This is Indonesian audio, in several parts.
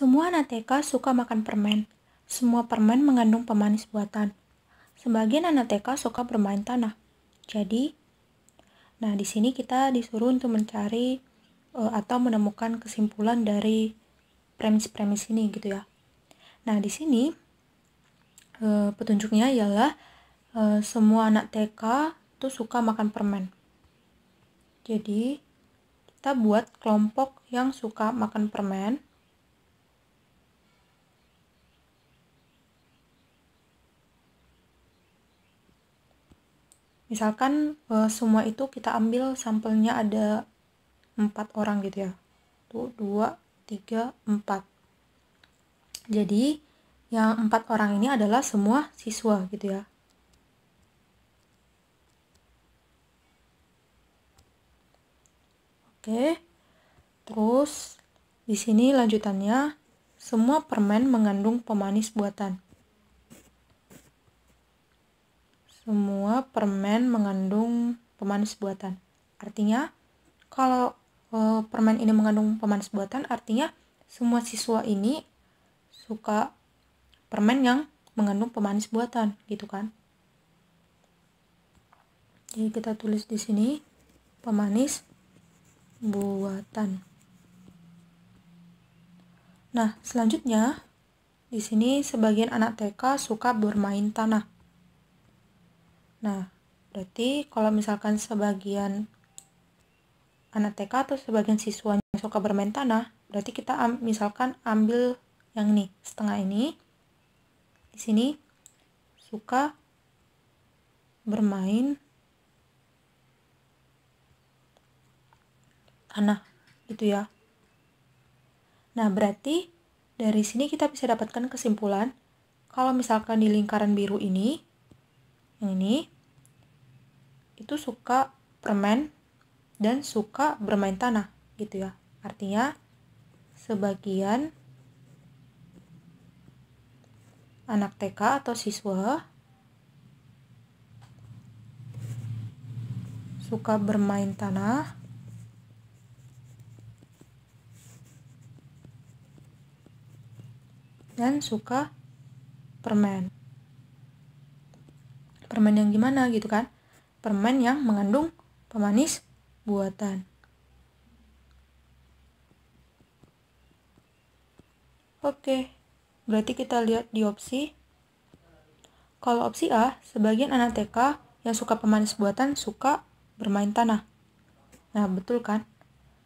Semua anak TK suka makan permen. Semua permen mengandung pemanis buatan. Sebagian anak TK suka bermain tanah. Jadi, nah di sini kita disuruh untuk mencari uh, atau menemukan kesimpulan dari premis-premis ini gitu ya. Nah di sini uh, petunjuknya ialah uh, semua anak TK tuh suka makan permen. Jadi kita buat kelompok yang suka makan permen misalkan uh, semua itu kita ambil sampelnya ada empat orang gitu ya tuh dua tiga empat jadi yang empat orang ini adalah semua siswa gitu ya oke terus di sini lanjutannya semua permen mengandung pemanis buatan semua permen mengandung pemanis buatan. Artinya, kalau e, permen ini mengandung pemanis buatan, artinya semua siswa ini suka permen yang mengandung pemanis buatan, gitu kan? Jadi kita tulis di sini pemanis buatan. Nah, selanjutnya di sini sebagian anak TK suka bermain tanah. Nah, berarti kalau misalkan sebagian anak TK atau sebagian siswanya suka bermain tanah, berarti kita am misalkan ambil yang ini, setengah ini. Di sini suka bermain tanah gitu ya. Nah, berarti dari sini kita bisa dapatkan kesimpulan kalau misalkan di lingkaran biru ini yang ini itu suka permen dan suka bermain tanah gitu ya artinya sebagian anak TK atau siswa suka bermain tanah dan suka permen permen yang gimana gitu kan permen yang mengandung pemanis buatan oke berarti kita lihat di opsi kalau opsi A, sebagian anak TK yang suka pemanis buatan suka bermain tanah. Nah, betul kan?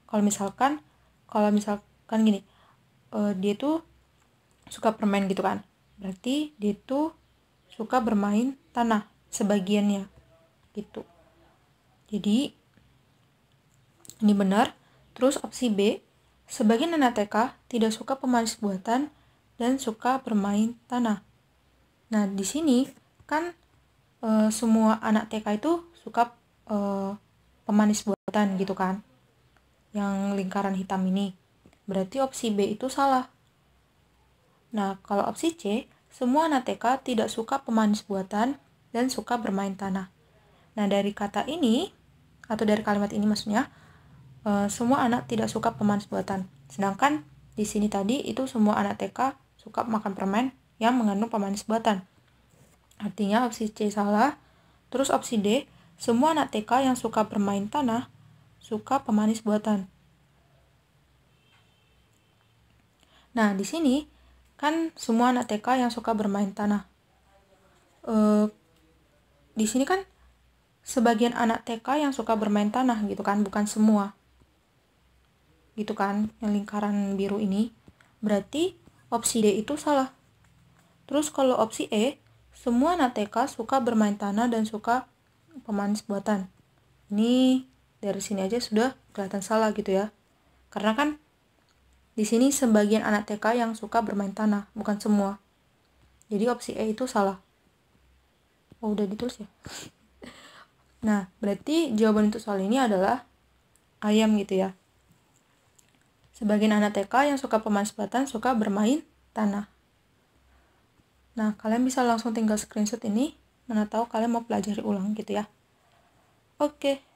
Kalau misalkan, kalau misalkan gini, uh, dia tuh suka permen gitu kan. Berarti dia tuh suka bermain tanah sebagiannya gitu jadi ini benar terus opsi B sebagian anak TK tidak suka pemanis buatan dan suka bermain tanah nah di sini kan e, semua anak TK itu suka e, pemanis buatan gitu kan yang lingkaran hitam ini berarti opsi B itu salah nah kalau opsi C semua anak TK tidak suka pemanis buatan dan suka bermain tanah. Nah, dari kata ini, atau dari kalimat ini maksudnya, uh, semua anak tidak suka pemanis buatan. Sedangkan di sini tadi itu semua anak TK suka makan permen yang mengandung pemanis buatan. Artinya opsi C salah. Terus opsi D, semua anak TK yang suka bermain tanah suka pemanis buatan. Nah, di sini kan semua anak TK yang suka bermain tanah. Uh, di sini kan sebagian anak TK yang suka bermain tanah gitu kan, bukan semua. Gitu kan, yang lingkaran biru ini. Berarti opsi D itu salah. Terus kalau opsi E, semua anak TK suka bermain tanah dan suka pemanis buatan. Ini dari sini aja sudah kelihatan salah gitu ya. Karena kan di sini sebagian anak TK yang suka bermain tanah, bukan semua. Jadi opsi E itu salah oh udah ditulis ya nah berarti jawaban untuk soal ini adalah ayam gitu ya sebagian anak TK yang suka pemanfaatan suka bermain tanah nah kalian bisa langsung tinggal screenshot ini mana tahu kalian mau pelajari ulang gitu ya oke